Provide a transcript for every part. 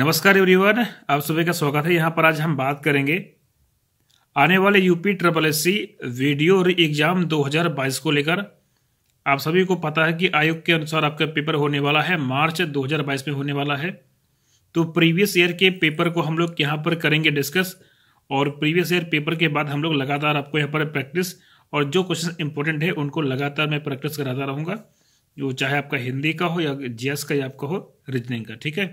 नमस्कार एवरीवन आप सभी का स्वागत है यहाँ पर आज हम बात करेंगे आने वाले UP triple S C video exam 2022 को लेकर आप सभी को पता है कि आयोग के अनुसार आपका पेपर होने वाला है मार्च 2022 में होने वाला है तो प्रीवियस ईयर के पेपर को हम लोग यहाँ पर करेंगे डिस्कस और प्रीवियस ईयर पेपर के बाद हम लोग लगातार आपको यहाँ पर प्रैक्टिस और जो क्वेश्चन इंपॉर्टेंट है उनको लगातार मैं प्रैक्टिस कराता रहूँगा वो चाहे आपका हिंदी का हो या जी का या आपका हो रीजनिंग का ठीक है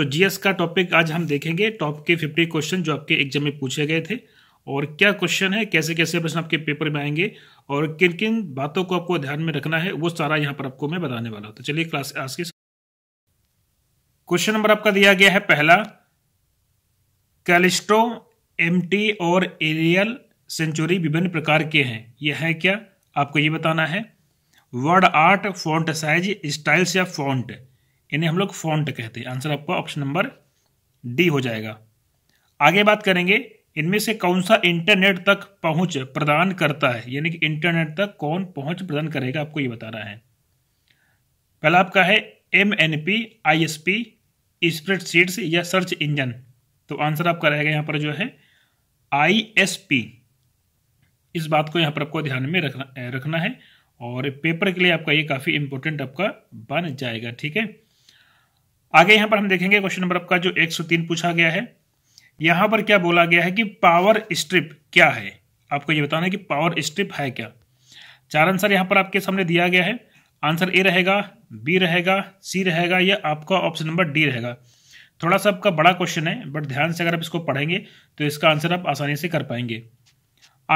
तो जीएस का टॉपिक आज हम देखेंगे टॉप के फिफ्टी क्वेश्चन जो आपके एग्जाम में पूछे गए थे और क्या क्वेश्चन है कैसे कैसे प्रश्न आपके पेपर में आएंगे और किन किन बातों को आपको ध्यान में रखना है वो सारा यहाँ पर आपको मैं बताने वाला हूँ तो चलिए क्लास आज के क्वेश्चन नंबर आपका दिया गया है पहला कैलिस्टो एम और एरियल सेंचुरी विभिन्न प्रकार के हैं यह है क्या आपको ये बताना है WordArt font size styles या फॉन्ट इन्हें हम लोग फॉन्ट कहते हैं आंसर आपका ऑप्शन नंबर डी हो जाएगा आगे बात करेंगे इनमें से कौन सा इंटरनेट तक पहुंच प्रदान करता है यानी कि इंटरनेट तक कौन पहुंच प्रदान करेगा आपको ये रहा है पहला आपका है M N P I S P spreadsheets या सर्च इंजन तो आंसर आपका रहेगा यहाँ पर जो है आई एस पी इस बात को यहाँ पर आपको ध्यान में रखना रखना है और पेपर के लिए आपका ये काफ़ी इंपॉर्टेंट आपका बन जाएगा ठीक है आगे यहां पर हम देखेंगे क्वेश्चन नंबर आपका जो 103 पूछा गया है यहां पर क्या बोला गया है कि पावर स्ट्रिप क्या है आपको ये बताना है कि पावर स्ट्रिप है क्या चार आंसर यहां पर आपके सामने दिया गया है आंसर ए रहेगा बी रहेगा सी रहेगा या आपका ऑप्शन नंबर डी रहेगा थोड़ा सा आपका बड़ा क्वेश्चन है बट ध्यान से अगर आप इसको पढ़ेंगे तो इसका आंसर आप आसानी से कर पाएंगे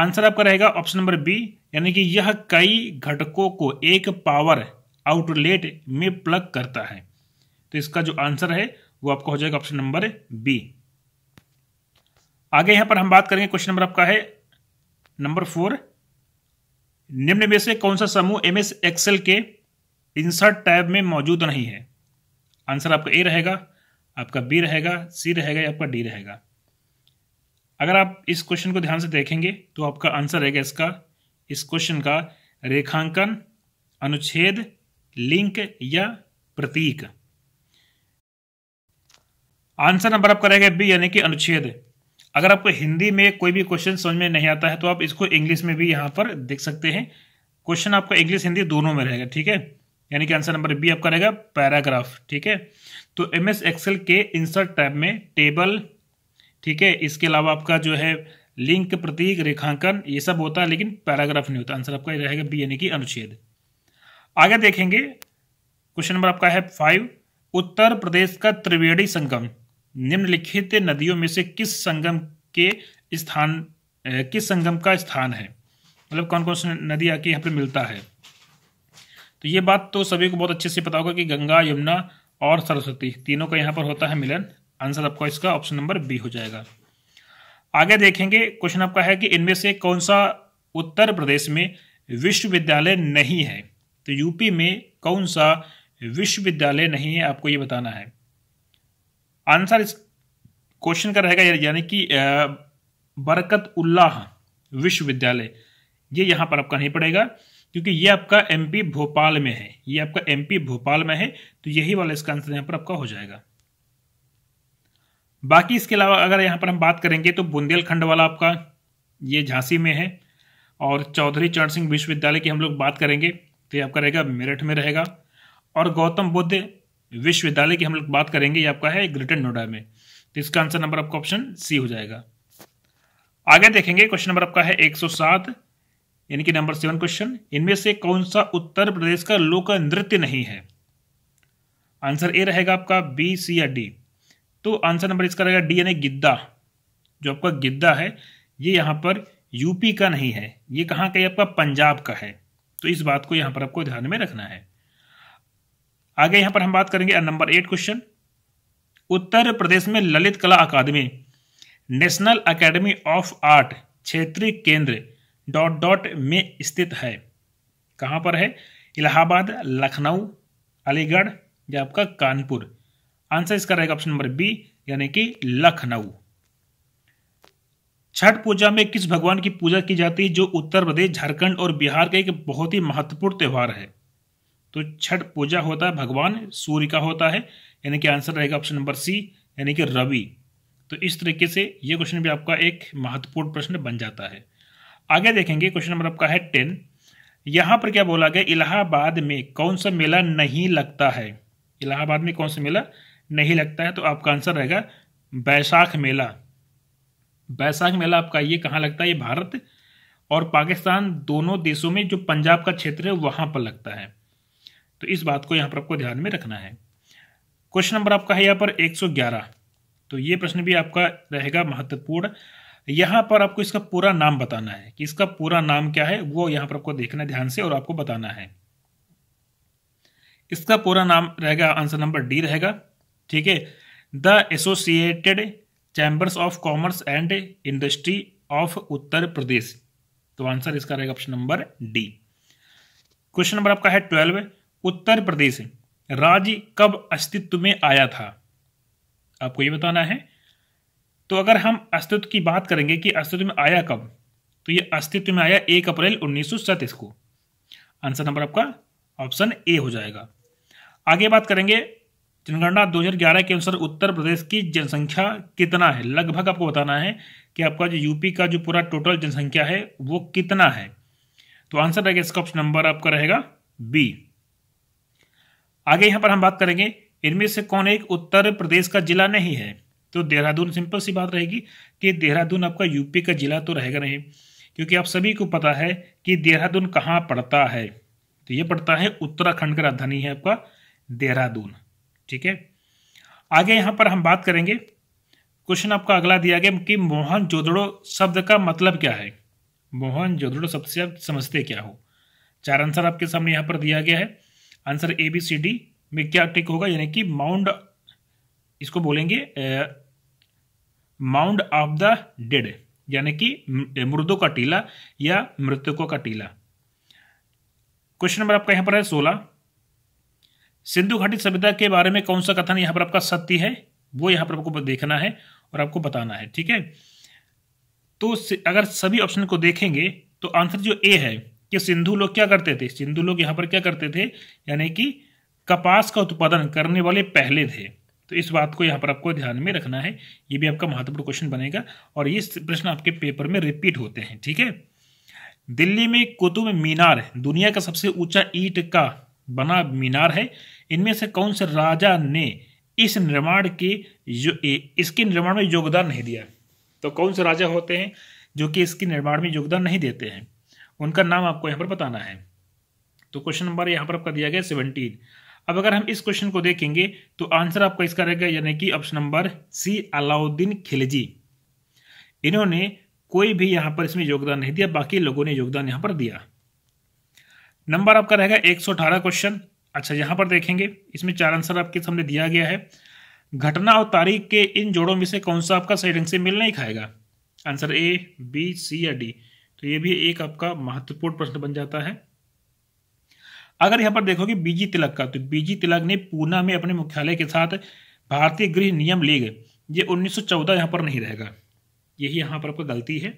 आंसर आपका रहेगा ऑप्शन नंबर बी यानी कि यह कई घटकों को एक पावर आउटलेट में प्लग करता है तो इसका जो आंसर है वो आपको हो जाएगा ऑप्शन नंबर बी आगे यहां पर हम बात करेंगे क्वेश्चन नंबर आपका है नंबर फोर निम्न में से कौन सा समूह एम एस एक्सेल के इंसर्ट टैब में मौजूद नहीं है आंसर आपका ए रहेगा आपका बी रहेगा सी रहेगा या आपका डी रहेगा अगर आप इस क्वेश्चन को ध्यान से देखेंगे तो आपका आंसर रहेगा इसका इस क्वेश्चन का रेखांकन अनुच्छेद लिंक या प्रतीक आंसर नंबर आपका रहेगा बी यानी कि अनुच्छेद अगर आपको हिंदी में कोई भी क्वेश्चन समझ में नहीं आता है तो आप इसको इंग्लिश में भी यहाँ पर देख सकते हैं क्वेश्चन आपका इंग्लिश हिंदी दोनों में रहेगा ठीक है यानी कि आंसर नंबर बी आपका रहेगा पैराग्राफ ठीक है तो एम एस एक्सेल के इंसर्ट टैब में टेबल ठीक है इसके अलावा आपका जो है लिंक प्रतीक रेखांकन ये सब होता है लेकिन पैराग्राफ नहीं होता आंसर आपका रहेगा बी यानी कि अनुच्छेद आगे देखेंगे क्वेश्चन नंबर आपका है फाइव उत्तर प्रदेश का त्रिवेणी संगम निम्नलिखित नदियों में से किस संगम के स्थान किस संगम का स्थान है मतलब कौन कौन सी नदी आके यहाँ पर मिलता है तो ये बात तो सभी को बहुत अच्छे से पता होगा कि गंगा यमुना और सरस्वती तीनों का यहाँ पर होता है मिलन आंसर आपका इसका ऑप्शन नंबर बी हो जाएगा आगे देखेंगे क्वेश्चन आपका है कि इनमें से कौन सा उत्तर प्रदेश में विश्वविद्यालय नहीं है तो यूपी में कौन सा विश्वविद्यालय नहीं है आपको ये बताना है आंसर इस क्वेश्चन का रहेगा यानी कि बरकत उल्लाह विश्वविद्यालय ये यहां पर आपका नहीं पड़ेगा क्योंकि ये आपका एमपी भोपाल में है ये आपका एमपी भोपाल में है तो यही वाला इसका आंसर यहां पर आपका हो जाएगा बाकी इसके अलावा अगर यहां पर हम बात करेंगे तो बुंदेलखंड वाला आपका ये झांसी में है और चौधरी चरण सिंह विश्वविद्यालय की हम लोग बात करेंगे तो ये आपका रहेगा मेरठ में रहेगा और गौतम बुद्ध विश्वविद्यालय की हम लोग बात करेंगे ये आपका है ग्रेटर नोएडा में तो इसका आंसर नंबर आपका ऑप्शन सी हो जाएगा आगे देखेंगे क्वेश्चन नंबर आपका है 107 यानी कि नंबर सेवन क्वेश्चन इनमें से कौन सा उत्तर प्रदेश का लोक नृत्य नहीं है आंसर ए रहेगा आपका बी सी या डी तो आंसर नंबर इसका रहेगा डी यानी गिद्दा जो आपका गिद्दा है ये यहाँ पर यूपी का नहीं है ये कहाँ का आपका पंजाब का है तो इस बात को यहाँ पर आपको ध्यान में रखना है आगे यहां पर हम बात करेंगे number eight question Uttar Pradesh में Lalit Kala Akademi national academy of art क्षेत्रीय केंद्र डॉट डॉट में स्थित है कहां पर है इलाहाबाद लखनऊ अलीगढ़ या आपका कानपुर आंसर इसका रहेगा ऑप्शन नंबर बी यानी कि लखनऊ छठ पूजा में किस भगवान की पूजा की जाती है जो उत्तर प्रदेश झारखंड और बिहार का एक बहुत ही महत्वपूर्ण त्यौहार है तो छठ पूजा होता है भगवान सूर्य का होता है यानी कि आंसर रहेगा ऑप्शन नंबर सी यानी कि रवि तो इस तरीके से ये क्वेश्चन भी आपका एक महत्वपूर्ण प्रश्न बन जाता है आगे देखेंगे क्वेश्चन नंबर आपका है टेन यहाँ पर क्या बोला गया इलाहाबाद में कौन सा मेला नहीं लगता है इलाहाबाद में कौन सा मेला नहीं लगता है तो आपका आंसर रहेगा बैसाख मेला बैसाख मेला आपका ये कहाँ लगता है ये भारत और पाकिस्तान दोनों देशों में जो पंजाब का क्षेत्र है वहाँ पर लगता है तो इस बात को यहाँ पर आपको ध्यान में रखना है क्वेश्चन नंबर आपका है यहाँ पर 111 तो ये प्रश्न भी आपका रहेगा महत्वपूर्ण यहाँ पर आपको इसका पूरा नाम बताना है कि इसका पूरा नाम क्या है वो यहाँ पर आपको देखना ध्यान से और आपको बताना है इसका पूरा नाम रहेगा आंसर नंबर डी रहेगा ठीक है the Associated Chambers of Commerce and Industry of Uttar Pradesh तो आंसर इसका रहेगा option number D question number आपका है ट्वेल्व उत्तर प्रदेश राज्य कब अस्तित्व में आया था आपको ये बताना है तो अगर हम अस्तित्व की बात करेंगे कि अस्तित्व में आया कब तो ये अस्तित्व में आया एक अप्रैल उन्नीस को आंसर नंबर आपका ऑप्शन ए हो जाएगा आगे बात करेंगे जनगणना 2011 के अनुसार उत्तर प्रदेश की जनसंख्या कितना है लगभग आपको बताना है कि आपका जो यूपी का जो पूरा टोटल जनसंख्या है वो कितना है तो आंसर रहेगा इसका ऑप्शन नंबर आपका रहेगा बी आगे यहाँ पर हम बात करेंगे इनमें से कौन एक उत्तर प्रदेश का जिला नहीं है तो देहरादून सिंपल सी बात रहेगी कि देहरादून आपका यूपी का जिला तो रहेगा नहीं क्योंकि आप सभी को पता है कि देहरादून कहाँ पड़ता है तो ये पड़ता है उत्तराखंड का राजधानी है आपका देहरादून ठीक है आगे यहाँ पर हम बात करेंगे क्वेश्चन आपका अगला दिया गया कि मोहन जोदड़ो शब्द का मतलब क्या है मोहन जोदड़ो शब्द से आप समझते क्या हो चार आंसर आपके सामने यहाँ पर दिया गया है answer A B C D में क्या टिक होगा यानी कि माउंड इसको बोलेंगे माउंड ऑफ द डेड यानी कि मृदों का टीला या मृतकों का टीला क्वेश्चन नंबर आपका यहां पर है सोलह सिंधु घाटी सभ्यता के बारे में कौन सा कथन यहां पर आपका सत्य है वो यहां पर आपको देखना है और आपको बताना है ठीक है तो अगर सभी ऑप्शन को देखेंगे तो आंसर जो ए है कि सिंधु लोग क्या करते थे सिंधु लोग यहाँ पर क्या करते थे यानी कि कपास का उत्पादन करने वाले पहले थे तो इस बात को यहाँ पर आपको ध्यान में रखना है ये भी आपका महत्वपूर्ण क्वेश्चन बनेगा और ये प्रश्न आपके पेपर में रिपीट होते हैं ठीक है दिल्ली में कुतुब मीनार दुनिया का सबसे ऊंचा ईट का बना मीनार है इनमें से कौन से राजा ने इस निर्माण के इसके निर्माण में योगदान नहीं दिया तो कौन से राजा होते हैं जो कि इसके निर्माण में योगदान नहीं देते हैं उनका नाम आपको यहाँ पर बताना है तो क्वेश्चन नंबर यहाँ पर आपका दिया गया सेवनटीन अब अगर हम इस क्वेश्चन को देखेंगे तो आंसर आपका इसका रहेगा यानी कि option number C Alauddin Khilji इन्होंने कोई भी यहाँ पर इसमें योगदान नहीं दिया बाकी लोगों ने योगदान यहाँ पर दिया नंबर आपका रहेगा 118 क्वेश्चन अच्छा यहाँ पर देखेंगे इसमें चार आंसर आपके सामने दिया गया है घटना और तारीख के इन जोड़ों में से कौन सा आपका सही ढंग से मिल नहीं खाएगा आंसर ए बी सी या डी तो ये भी एक आपका महत्वपूर्ण प्रश्न बन जाता है अगर यहाँ पर देखोगे बीजी तिलक का तो बीजी तिलक ने पूना में अपने मुख्यालय के साथ भारतीय गृह नियम लीग ये 1914 यहाँ पर नहीं रहेगा यही यहाँ पर आपका गलती है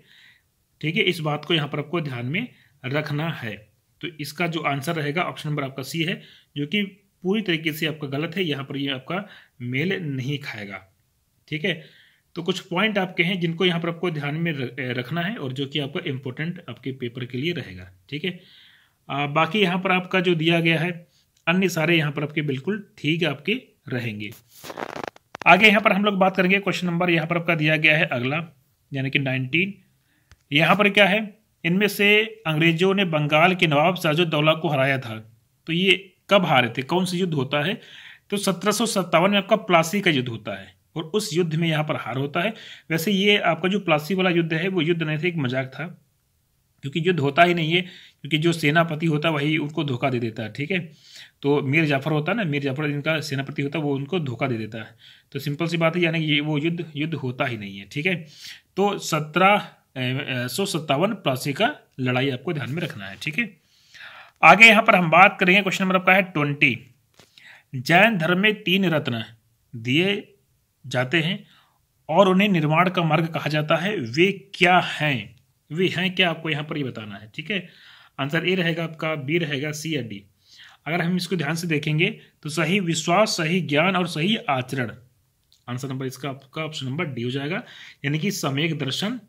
ठीक है इस बात को यहाँ पर आपको ध्यान में रखना है तो इसका जो आंसर रहेगा ऑप्शन नंबर आपका सी है जो कि पूरी तरीके से आपका गलत है यहाँ पर ये यह आपका मेल नहीं खाएगा ठीक है तो कुछ पॉइंट आपके हैं जिनको यहाँ पर आपको ध्यान में रखना है और जो कि आपका इम्पोर्टेंट आपके पेपर के लिए रहेगा ठीक है बाकी यहाँ पर आपका जो दिया गया है अन्य सारे यहाँ पर आपके बिल्कुल ठीक आपके रहेंगे आगे यहाँ पर हम लोग बात करेंगे क्वेश्चन नंबर यहाँ पर आपका दिया गया है अगला यानी कि नाइनटीन यहाँ पर क्या है इनमें से अंग्रेजों ने बंगाल के नवाब शाहजुद्दौला को हराया था तो ये कब हारे थे कौन सा युद्ध होता है तो सत्रह में आपका प्लासी का युद्ध होता है और उस युद्ध में यहाँ पर हार होता है वैसे ये आपका जो प्लासी वाला युद्ध है वो युद्ध नहीं था एक मजाक था क्योंकि युद्ध होता ही नहीं है क्योंकि जो सेनापति होता है वही उनको धोखा दे देता है ठीक है तो मीर जाफर होता है ना मीर जाफर जिनका सेनापति होता है वो उनको धोखा दे देता है तो सिंपल सी बात है यानी कि वो युद्ध युद्ध होता ही नहीं है ठीक है तो सत्रह सौ सत्तावन प्लासी का लड़ाई आपको ध्यान में रखना है ठीक है आगे यहाँ पर हम बात करेंगे क्वेश्चन नंबर आपका है ट्वेंटी जैन धर्म में तीन रत्न दिए जाते हैं और उन्हें निर्माण का मार्ग कहा जाता है वे क्या हैं वे हैं क्या आपको यहाँ पर ये यह बताना है ठीक है आंसर ए रहेगा आपका बी रहेगा सी या डी अगर हम इसको ध्यान से देखेंगे तो सही विश्वास सही ज्ञान और सही आचरण आंसर नंबर इसका आपका ऑप्शन नंबर डी हो जाएगा यानी कि सम्यक दर्शन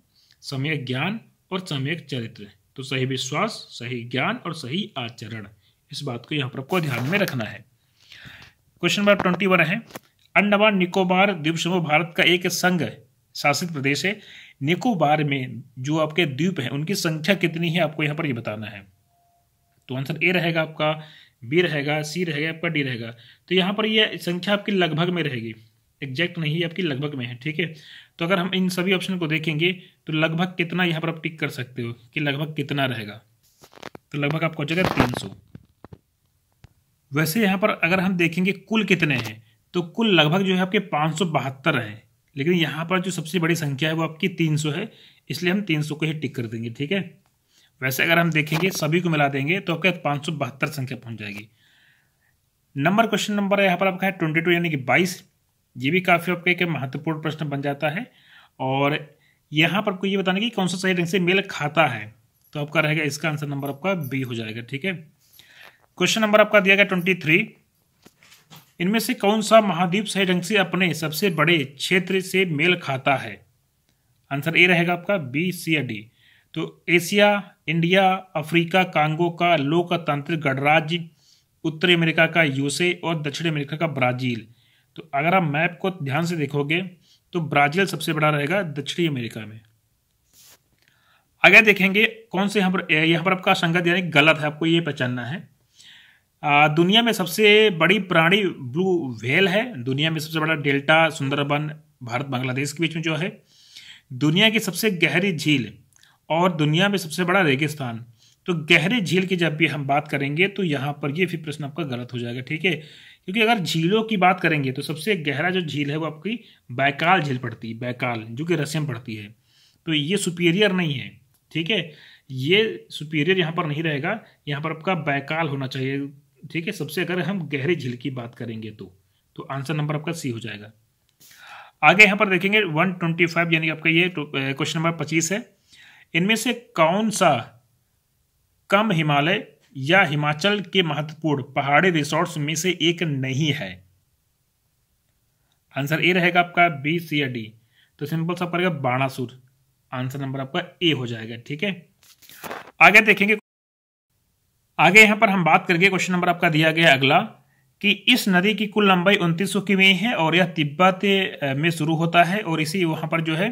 सम्यक ज्ञान और सम्यक चरित्र तो सही विश्वास सही ज्ञान और सही आचरण इस बात को यहाँ पर आपको ध्यान में रखना है क्वेश्चन नंबर ट्वेंटी वन है अंडमान निकोबार द्वीप समूह भारत का एक संघ शासित प्रदेश है निकोबार में जो आपके द्वीप हैं उनकी संख्या कितनी है आपको यहाँ पर ये यह बताना है तो आंसर ए रहेगा आपका बी रहेगा सी रहेगा आपका डी रहेगा तो यहाँ पर यह संख्या आपकी लगभग में रहेगी एग्जैक्ट नहीं आपकी लगभग में है ठीक है तो अगर हम इन सभी ऑप्शन को देखेंगे तो लगभग कितना यहाँ पर आप टिक कर सकते हो कि लगभग कितना रहेगा तो लगभग आपको हो जाएगा तीन सौ वैसे यहाँ पर अगर हम देखेंगे कुल कितने हैं तो कुल लगभग जो है आपके पाँच सौ बहत्तर है लेकिन यहाँ पर जो सबसे बड़ी संख्या है वो आपकी तीन सौ है इसलिए हम तीन सौ को ही टिक कर देंगे ठीक है वैसे अगर हम देखेंगे सभी को मिला देंगे तो आपके पाँच सौ बहत्तर संख्या पहुँच जाएगी नंबर क्वेश्चन नंबर यहाँ पर आपका है ट्वेंटी टू यानी कि बाईस ये भी काफ़ी आपका एक महत्वपूर्ण प्रश्न बन जाता है और यहाँ पर आपको ये बताना कि कौन सा सही ढंग से मेल खाता है तो आपका रहेगा इसका आंसर नंबर आपका बी हो जाएगा ठीक है क्वेश्चन नंबर आपका दिया गया ट्वेंटी थ्री इनमें से कौन सा महाद्वीप सही ढंग से अपने सबसे बड़े क्षेत्र से मेल खाता है आंसर ए रहेगा आपका बी सी या डी तो एशिया इंडिया अफ्रीका कांगो का लोकतांत्रिक गणराज्य उत्तरी अमेरिका का यूसे और दक्षिण अमेरिका का ब्राज़ील तो अगर आप मैप को ध्यान से देखोगे तो ब्राज़ील सबसे बड़ा रहेगा दक्षिणी अमेरिका में आगे देखेंगे कौन से यहाँ पर यहाँ पर आपका संगत यानी गलत है आपको ये पहचानना है दुनिया में सबसे बड़ी प्राणी ब्लू व्हेल है दुनिया में सबसे बड़ा डेल्टा सुंदरबन भारत बांग्लादेश के बीच में जो है दुनिया की सबसे गहरी झील और दुनिया में सबसे बड़ा रेगिस्तान तो गहरी झील की जब भी हम बात करेंगे तो यहाँ पर ये फिर प्रश्न आपका गलत हो जाएगा ठीक है क्योंकि अगर झीलों की बात करेंगे तो सबसे गहरा जो झील है वो आपकी बैकाल झील पड़ती है बैकाल जो कि रसियम पड़ती है तो ये सुपीरियर नहीं है ठीक है ये सुपीरियर यहाँ पर नहीं रहेगा यहाँ पर आपका बैकाल होना चाहिए ठीक है सबसे अगर हम गहरे झील की बात करेंगे तो तो आंसर नंबर आपका सी हो जाएगा आगे यहाँ पर देखेंगे 125 यानी आपका ये क्वेश्चन नंबर 25 है इनमें से कौन सा कम हिमालय या हिमाचल के महत्वपूर्ण पहाड़ी रिसोर्ट्स में से एक नहीं है आंसर ए रहेगा आपका बी सी या डी तो सिंपल सा पड़ेगा बाणासुर आंसर नंबर आपका ए हो जाएगा ठीक है आगे देखेंगे आगे यहां पर हम बात करेंगे क्वेश्चन नंबर आपका दिया गया अगला कि इस नदी की कुल लंबाई उनतीस सौ किमी है और यह तिब्बत में शुरू होता है और इसी वहां पर जो है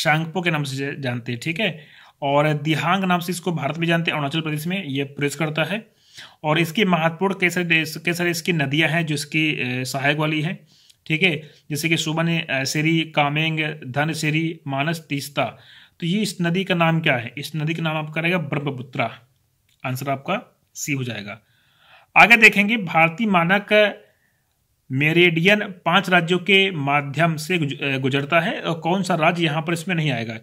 शांगपो के नाम से जानते हैं ठीक है और दिहांग नाम से इसको भारत में जानते हैं अरुणाचल प्रदेश में यह प्रेस करता है और इसकी महत्वपूर्ण कई सारे कई सारी इसकी नदियां हैं जो इसकी सहायक वाली है ठीक है जैसे कि सुबन सेरी कामेंग धनसेरी मानस तीस्ता तो ये इस नदी का नाम क्या है इस नदी का नाम आप करेगा ब्रह्मपुत्रा आंसर आपका सी हो जाएगा आगे देखेंगे भारतीय मानक मेरेडियन पांच राज्यों के माध्यम से गुजरता है और कौन सा राज्य यहां पर इसमें नहीं आएगा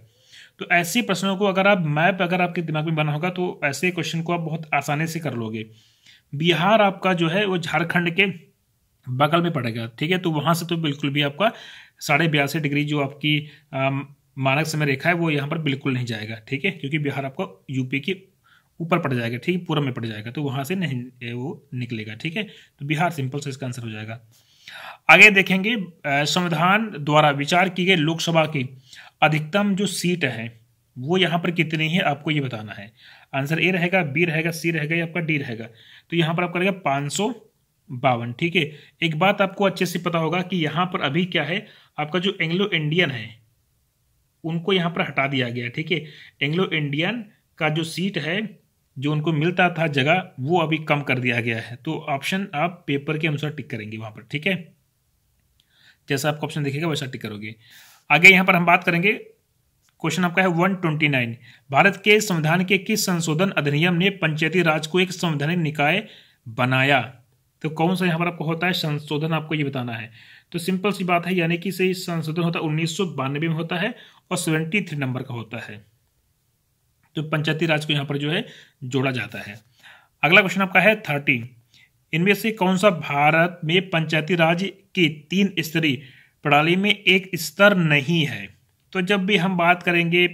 तो ऐसे प्रश्नों को अगर आप मैप अगर आपके दिमाग में बना होगा तो ऐसे क्वेश्चन को आप बहुत आसानी से कर लोगे बिहार आपका जो है वो झारखंड के बगल में पड़ेगा ठीक है तो वहां से तो बिल्कुल भी आपका साढ़े बयासी डिग्री जो आपकी मानक समय रेखा है वो यहाँ पर बिल्कुल नहीं जाएगा ठीक है क्योंकि बिहार आपको यूपी के ऊपर पड़ जाएगा ठीक है पूरब में पड़ जाएगा तो वहाँ से नहीं वो निकलेगा ठीक है तो बिहार सिंपल से इसका आंसर हो जाएगा आगे देखेंगे संविधान द्वारा विचार की गई लोकसभा की अधिकतम जो सीट है वो यहाँ पर कितनी है आपको ये बताना है आंसर ए रहेगा बी रहेगा सी रहेगा या आपका डी रहेगा तो यहाँ पर आपका रहेगा पाँच सौ बावन ठीक है एक बात आपको अच्छे से पता होगा कि यहाँ पर अभी क्या है आपका जो एंग्लो इंडियन है उनको यहाँ पर हटा दिया गया ठीक है एंग्लो इंडियन का जो सीट है जो उनको मिलता था जगह वो अभी कम कर दिया गया है तो ऑप्शन आप पेपर के अनुसार टिक करेंगे वहाँ पर ठीक है जैसा आपको ऑप्शन देखेगा वैसा टिक करोगे आगे यहाँ पर हम बात करेंगे क्वेश्चन आपका है 129 भारत के संविधान के किस संशोधन अधिनियम ने पंचायती राज को एक संवैधानिक निकाय बनाया तो कौन सा यहाँ पर आपको होता है संशोधन आपको ये बताना है तो सिंपल सी बात है यानी कि से संशोधन होता है उन्नीस में होता है और सेवेंटी थ्री नंबर का होता है तो पंचायती राज को यहाँ पर जो है जोड़ा जाता है अगला क्वेश्चन आपका है थर्टीन इनमें से कौन सा भारत में पंचायती राज के तीन स्तरी प्रणाली में एक स्तर नहीं है तो जब भी हम बात करेंगे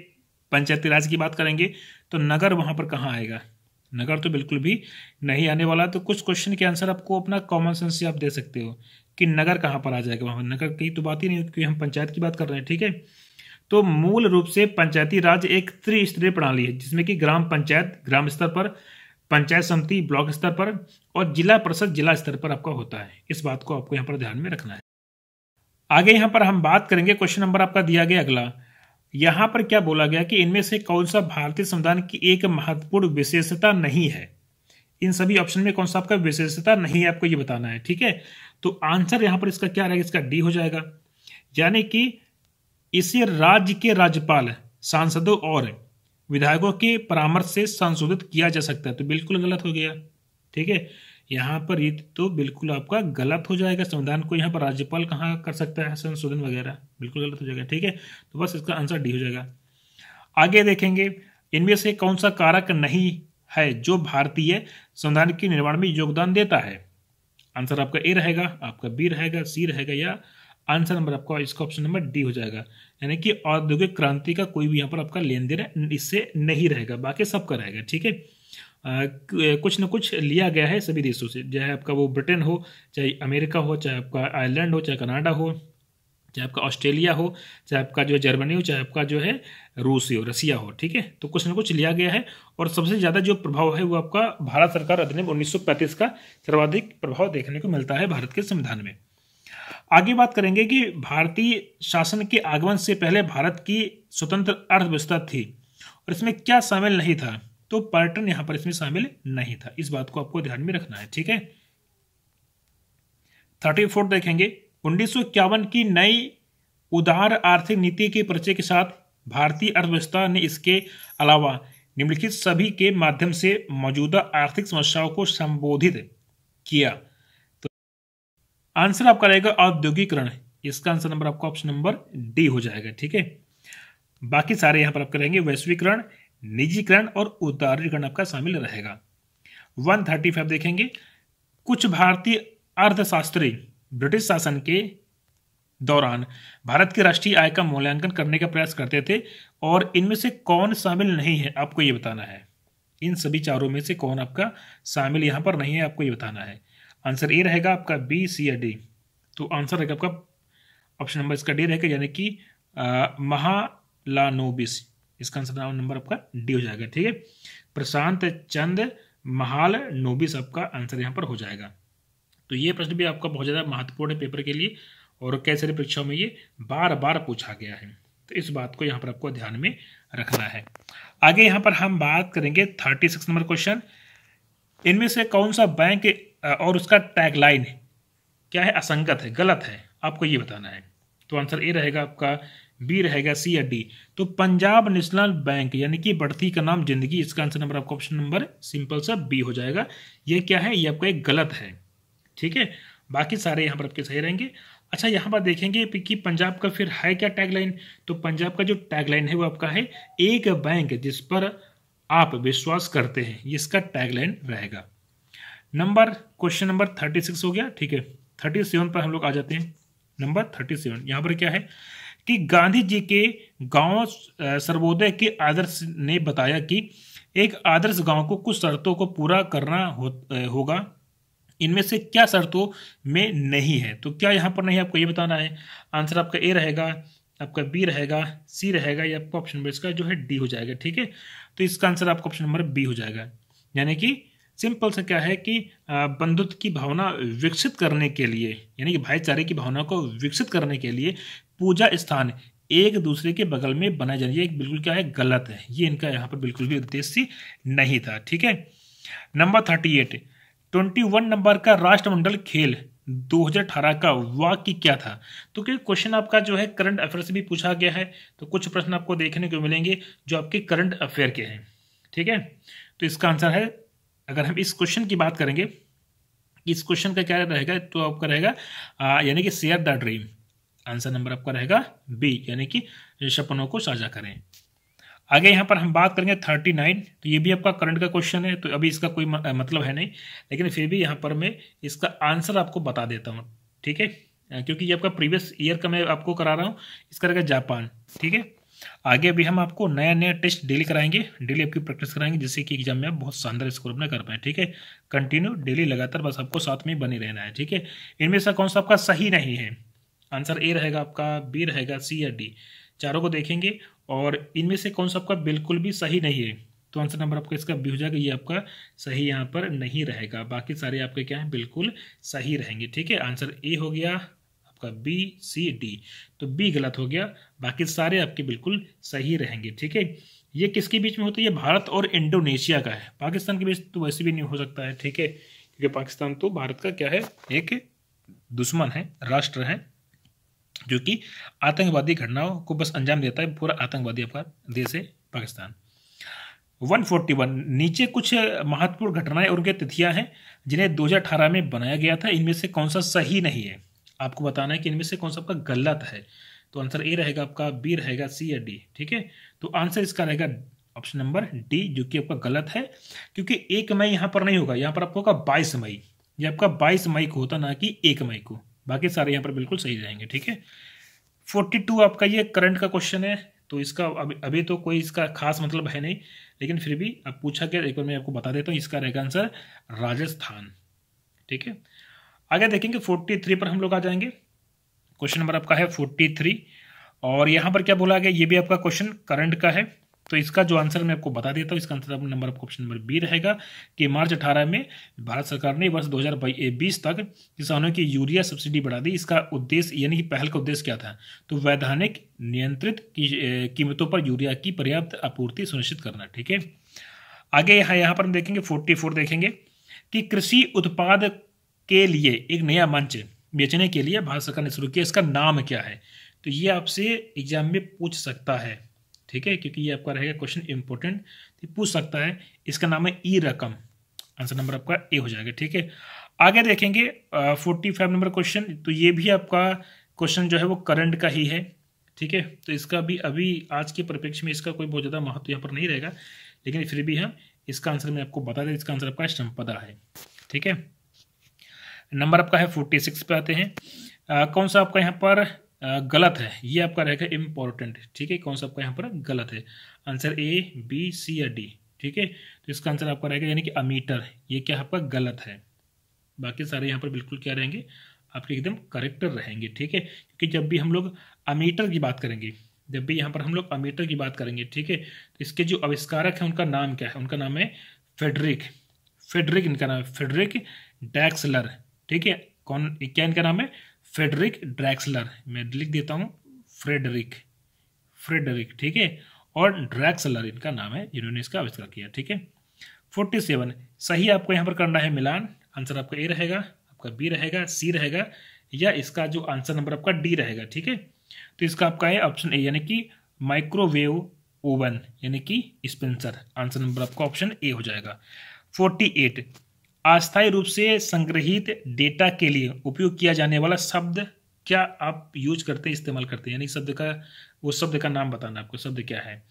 पंचायती राज की बात करेंगे तो नगर वहाँ पर कहाँ आएगा नगर तो बिल्कुल भी नहीं आने वाला तो कुछ क्वेश्चन के आंसर आपको अपना कॉमन सेंस से आप दे सकते हो कि नगर कहाँ पर आ जाएगा वहाँ नगर की तो बात ही नहीं क्योंकि हम पंचायत की बात कर रहे हैं ठीक है तो मूल रूप से पंचायती राज एक त्रिस्तरीय प्रणाली है जिसमें कि ग्राम पंचायत ग्राम स्तर पर पंचायत समिति ब्लॉक स्तर पर और जिला परिषद जिला स्तर पर आपका होता है इस बात को आपको यहाँ पर ध्यान में रखना है आगे यहाँ पर हम बात करेंगे क्वेश्चन नंबर आपका दिया गया अगला यहाँ पर क्या बोला गया कि इनमें से कौन सा भारतीय संविधान की एक महत्वपूर्ण विशेषता नहीं है इन सभी ऑप्शन में कौन सा आपका विशेषता नहीं है आपको ये बताना है ठीक है तो आंसर यहाँ पर इसका क्या रहेगा इसका डी हो जाएगा यानी कि इसे राज्य के राज्यपाल सांसदों और विधायकों के परामर्श से संशोधित किया जा सकता है तो बिल्कुल गलत हो गया ठीक है यहाँ पर ये तो बिल्कुल आपका गलत हो जाएगा संविधान को यहाँ पर राज्यपाल कहाँ कर सकता है संशोधन वगैरह बिल्कुल गलत हो जाएगा ठीक है तो बस इसका आंसर डी हो जाएगा आगे देखेंगे इनमें से कौन सा कारक नहीं है जो भारतीय संविधान के निर्माण में योगदान देता है आंसर आपका ए रहेगा आपका बी रहेगा सी रहेगा या आंसर नंबर आपका इसका ऑप्शन नंबर डी हो जाएगा यानी कि औद्योगिक क्रांति का कोई भी यहाँ पर आपका लेन देन इससे नहीं रहेगा बाकी सबका रहेगा ठीक है कुछ ना कुछ लिया गया है सभी देशों से चाहे आपका वो ब्रिटेन हो चाहे अमेरिका हो चाहे आपका आयरलैंड हो चाहे कनाडा हो चाहे आपका ऑस्ट्रेलिया हो चाहे आपका जो जर्मनी हो चाहे आपका जो है रूस हो रसिया हो ठीक है तो कुछ ना कुछ लिया गया है और सबसे ज़्यादा जो प्रभाव है वो आपका भारत सरकार अधिनियम उन्नीस का सर्वाधिक प्रभाव देखने को मिलता है भारत के संविधान में आगे बात करेंगे कि भारतीय शासन के आगमन से पहले भारत की स्वतंत्र अर्थव्यवस्था थी और इसमें क्या शामिल नहीं था तो पर्यटन यहां पर इसमें शामिल नहीं था इस बात को आपको ध्यान में रखना है ठीक है थर्टी फोर्थ देखेंगे उन्नीस की नई उदार आर्थिक नीति के परिचय के साथ भारतीय अर्थव्यवस्था ने इसके अलावा निम्नलिखित सभी के माध्यम से मौजूदा आर्थिक समस्याओं को संबोधित किया आंसर आपका रहेगा औद्योगिकरण इसका आंसर नंबर आपका ऑप्शन नंबर डी हो जाएगा ठीक है बाकी सारे यहां पर आपका रहेंगे वैश्वीकरण निजीकरण और उदारीकरण आपका शामिल रहेगा वन थर्टी फाइव देखेंगे कुछ भारतीय अर्थशास्त्री ब्रिटिश शासन के दौरान भारत के राष्ट्रीय आय का मूल्यांकन करने का प्रयास करते थे और इनमें से कौन शामिल नहीं है आपको ये बताना है इन सभी चारों में से कौन आपका शामिल यहाँ पर नहीं है आपको ये बताना है आंसर ए रहेगा आपका बी सी या डी तो आंसर रहेगा आपका ऑप्शन नंबर इसका डी रहेगा यानी कि महालानोबिस इसका आंसर नंबर आपका डी हो जाएगा ठीक है प्रशांत चंद महाल नोबिस आपका आंसर यहाँ पर हो जाएगा तो ये प्रश्न भी आपका बहुत ज़्यादा महत्वपूर्ण है पेपर के लिए और कई सारी परीक्षाओं में ये बार बार पूछा गया है तो इस बात को यहाँ पर आपको ध्यान में रखना है आगे यहाँ पर हम बात करेंगे थर्टी सिक्स नंबर क्वेश्चन इनमें से कौन सा बैंक और उसका टैगलाइन क्या है असंगत है गलत है आपको ये बताना है तो आंसर ए रहेगा आपका बी रहेगा सी या डी तो पंजाब नेशनल बैंक यानी कि बढ़ती का नाम जिंदगी इसका आंसर नंबर आपका ऑप्शन नंबर सिंपल सा बी हो जाएगा ये क्या है ये आपका एक गलत है ठीक है बाकी सारे यहाँ पर आपके सही रहेंगे अच्छा यहाँ पर देखेंगे कि पंजाब का फिर है क्या टैगलाइन तो पंजाब का जो टैगलाइन है वो आपका है एक बैंक जिस पर आप विश्वास करते हैं इसका टैगलाइन रहेगा number question number thirty six हो गया ठीक है थर्टी सेवन पर हम लोग आ जाते हैं नंबर थर्टी सेवन यहाँ पर क्या है कि गांधी जी के गांव सर्वोदय के आदर्श ने बताया कि एक आदर्श गांव को कुछ शर्तों को पूरा करना हो, होगा इनमें से क्या शर्तों में नहीं है तो क्या यहाँ पर नहीं आपको ये बताना है आंसर आपका ए रहेगा आपका बी रहेगा सी रहेगा या आपका ऑप्शन नंबर इसका जो है डी हो जाएगा ठीक है तो इसका आंसर आपका ऑप्शन नंबर बी हो जाएगा यानी कि सिंपल सा क्या है कि बंधुत्व की भावना विकसित करने के लिए यानी कि भाईचारे की भावना को विकसित करने के लिए पूजा स्थान एक दूसरे के बगल में बनाए जाने ये बिल्कुल क्या है गलत है ये इनका यहाँ पर बिल्कुल भी उद्देश्य नहीं था ठीक है number thirty eight twenty one number का राष्ट्रमंडल खेल 2018 का वाक्य क्या था तो क्या क्वेश्चन आपका जो है करंट अफेयर से भी पूछा गया है तो कुछ प्रश्न आपको देखने को मिलेंगे जो आपके करंट अफेयर के हैं ठीक है तो इसका आंसर है अगर हम इस क्वेश्चन की बात करेंगे इस क्वेश्चन का क्या रहेगा तो आपका रहेगा यानी कि share the dream answer number आपका रहेगा बी यानी कि सपनों को साझा करें आगे यहाँ पर हम बात करेंगे थर्टी नाइन तो ये भी आपका करंट का क्वेश्चन है तो अभी इसका कोई मतलब है नहीं लेकिन फिर भी यहाँ पर मैं इसका आंसर आपको बता देता हूँ ठीक है क्योंकि ये आपका प्रीवियस ईयर का मैं आपको करा रहा हूँ इसका रहेगा जापान ठीक है आगे भी हम आपको नया नया टेस्ट डेली कराएंगे डेली आपकी प्रैक्टिस कराएंगे जिससे कि एग्जाम में आप बहुत शानदार स्कोर अपना कर पाए ठीक है कंटिन्यू डेली लगातार बस आपको साथ में बने रहना है ठीक है इनमें से कौन सा आपका सही नहीं है आंसर ए रहेगा आपका बी रहेगा सी या डी चारों को देखेंगे और इनमें से कौन सा आपका बिल्कुल भी सही नहीं है तो आंसर नंबर आपका इसका बी हो जाएगा ये आपका सही यहाँ पर नहीं रहेगा बाकी सारे आपके क्या हैं बिल्कुल सही रहेंगे ठीक है आंसर ए हो गया आपका बी सी डी तो बी गलत हो गया बाकी सारे आपके बिल्कुल सही रहेंगे ठीक है ये किसके बीच में होता है ये भारत और इंडोनेशिया का है पाकिस्तान के बीच तो वैसे भी नहीं हो सकता है ठीक है क्योंकि पाकिस्तान तो भारत का क्या है एक दुश्मन है राष्ट्र है जो कि आतंकवादी घटनाओं को बस अंजाम देता है पूरा आतंकवादी आपका देश है पाकिस्तान 141 नीचे कुछ महत्वपूर्ण घटनाएं और उनके तिथियां हैं जिन्हें 2018 में बनाया गया था इनमें से कौन सा सही नहीं है आपको बताना है कि इनमें से कौन सा आपका गलत है तो आंसर ए रहेगा आपका बी रहेगा सी या डी ठीक है तो आंसर इसका रहेगा ऑप्शन नंबर डी जो कि आपका गलत है क्योंकि एक मई यहाँ पर नहीं होगा यहाँ पर आपको होगा बाईस मई ये आपका बाईस मई को होता ना कि एक मई को बाकी सारे यहाँ पर बिल्कुल सही रहेंगे ठीक है फोर्टी टू आपका ये करंट का क्वेश्चन है तो इसका अभी अभी तो कोई इसका खास मतलब है नहीं लेकिन फिर भी अब पूछा गया एक बार मैं आपको बता देता हूँ इसका रहेगा आंसर राजस्थान ठीक है आगे देखेंगे फोर्टी थ्री पर हम लोग आ जाएंगे क्वेश्चन नंबर आपका है फोर्टी थ्री और यहाँ पर क्या बोला गया ये भी आपका क्वेश्चन करंट का है तो इसका जो आंसर मैं आपको बता देता हूँ इसका आंसर आपका नंबर ऑप्शन नंबर बी रहेगा कि मार्च अठारह में भारत सरकार ने वर्ष दो तक किसानों की यूरिया सब्सिडी बढ़ा दी इसका उद्देश्य यानी कि पहल का उद्देश्य क्या था तो वैधानिक नियंत्रित कीमतों पर यूरिया की पर्याप्त आपूर्ति सुनिश्चित करना ठीक है आगे यहाँ यहाँ पर हम देखेंगे फोर्टी फोर देखेंगे कि कृषि उत्पाद के लिए एक नया मंच बेचने के लिए भारत सरकार ने शुरू किया इसका नाम क्या है तो ये आपसे एग्जाम में पूछ सकता है ठीक है क्योंकि ये आपका रहेगा क्वेश्चन इंपॉर्टेंट तो पूछ सकता है इसका नाम है ई रकम आंसर नंबर आपका ए हो जाएगा ठीक है आगे देखेंगे फोर्टी फाइव नंबर क्वेश्चन तो ये भी आपका क्वेश्चन जो है वो करंट का ही है ठीक है तो इसका भी अभी आज के परिप्रेक्ष्य में इसका कोई बहुत ज़्यादा महत्व यहाँ पर नहीं रहेगा लेकिन फिर भी हम हाँ, इसका आंसर मैं आपको बता दें इसका आंसर आपका संपदा है ठीक है नंबर आपका है फोर्टी सिक्स पे आते हैं आ, कौन सा आपका यहाँ पर आ, गलत है ये आपका रहेगा इम्पोर्टेंट ठीक है कौन सा आपका यहाँ पर गलत है आंसर ए बी सी या डी ठीक है तो इसका आंसर आपका रहेगा यानी कि अमीटर ये क्या आपका गलत है बाकी सारे यहाँ पर बिल्कुल क्या रहेंगे आपके एकदम करेक्ट रहेंगे ठीक है क्योंकि जब भी हम लोग अमीटर की बात करेंगे जब भी यहाँ पर हम लोग अमीटर की बात करेंगे ठीक है तो इसके जो आविष्कारक हैं उनका नाम क्या है उनका नाम है फेडरिक फेडरिक इनका नाम है फेडरिक डैक्सलर ठीक है कौन क्या इनका नाम है फ्रेडरिक ड्रैक्सलर मैं लिख देता हूँ फ्रेडरिक फ्रेडरिक ठीक है और ड्रैक्सलर इनका नाम है जिन्होंने इसका आविष्कार किया ठीक है फोर्टी सेवन सही आपको यहाँ पर करना है मिलान आंसर आपका ए रहेगा आपका बी रहेगा सी रहेगा या इसका जो आंसर नंबर आपका डी रहेगा ठीक है तो इसका आपका है ऑप्शन ए यानी कि माइक्रोवेव ओवन यानी कि स्पेंसर आंसर नंबर आपका ऑप्शन ए हो जाएगा फोर्टी एट अस्थायी रूप से संग्रहित डेटा के लिए उपयोग किया जाने वाला शब्द क्या आप यूज करते इस्तेमाल करते हैं यानी शब्द का वो शब्द का नाम बताना आपको शब्द क्या है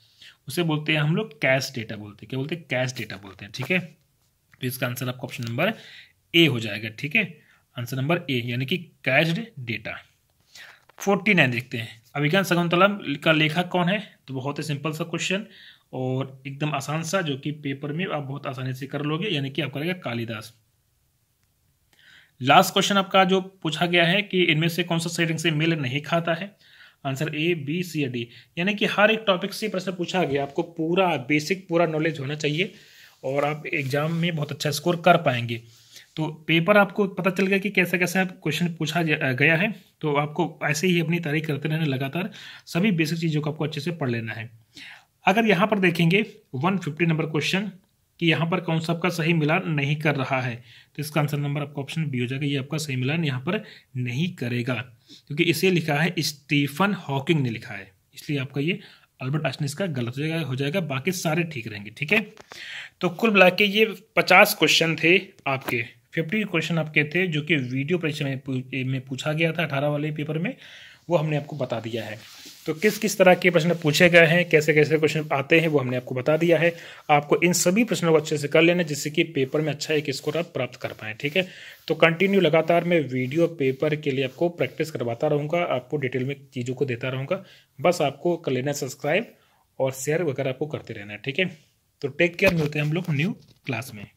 उसे बोलते हैं हम लोग कैश डेटा बोलते हैं क्या बोलते हैं कैश डेटा बोलते हैं ठीक है तो इसका आंसर आपका ऑप्शन नंबर ए हो जाएगा ठीक है आंसर नंबर ए यानी कि कैश डेटा फोर्टी नाइन देखते हैं अभिज्ञान शकुंतलम का लेखक कौन है तो बहुत ही सिंपल सा क्वेश्चन और एकदम आसान सा जो कि पेपर में आप बहुत आसानी से कर लोगे यानी कि आपका लगेगा कालिदास लास्ट क्वेश्चन आपका जो पूछा गया है कि इनमें से कौन सा सेटिंग से मेल नहीं खाता है आंसर ए बी सी या डी यानी कि हर एक टॉपिक से प्रश्न पूछा गया आपको पूरा बेसिक पूरा नॉलेज होना चाहिए और आप एग्जाम में बहुत अच्छा स्कोर कर पाएंगे तो पेपर आपको पता चल गया कि कैसे कैसे आप क्वेश्चन पूछा गया है तो आपको ऐसे ही अपनी तैयारी करते रहना लगातार सभी बेसिक चीज़ों को आपको अच्छे से पढ़ लेना है अगर यहाँ पर देखेंगे 150 नंबर क्वेश्चन कि यहाँ पर कौन सा आपका सही मिलान नहीं कर रहा है तो इसका आंसर नंबर आपका ऑप्शन बी हो जाएगा ये आपका सही मिलान यहाँ पर नहीं करेगा क्योंकि इसे लिखा है स्टीफन हॉकिंग ने लिखा है इसलिए आपका ये अल्बर्ट आइंस्टीन का गलत हो जाएगा हो जाएगा बाकी सारे ठीक रहेंगे ठीक है तो कुल मिला के ये पचास क्वेश्चन थे आपके फिफ्टी क्वेश्चन आपके थे जो कि वीडियो परीक्षा में पूछा गया था अठारह वाले पेपर में वो हमने आपको बता दिया है तो किस किस तरह के प्रश्न पूछे गए हैं कैसे कैसे क्वेश्चन आते हैं वो हमने आपको बता दिया है आपको इन सभी प्रश्नों को अच्छे से कर लेना जिससे कि पेपर में अच्छा एक स्कोर आप प्राप्त कर पाएँ ठीक है तो कंटिन्यू लगातार मैं वीडियो पेपर के लिए आपको प्रैक्टिस करवाता रहूँगा आपको डिटेल में चीज़ों को देता रहूँगा बस आपको कर लेना सब्सक्राइब और शेयर वगैरह आपको करते रहना है ठीक है तो टेक केयर मिलते हैं हम लोग न्यू क्लास में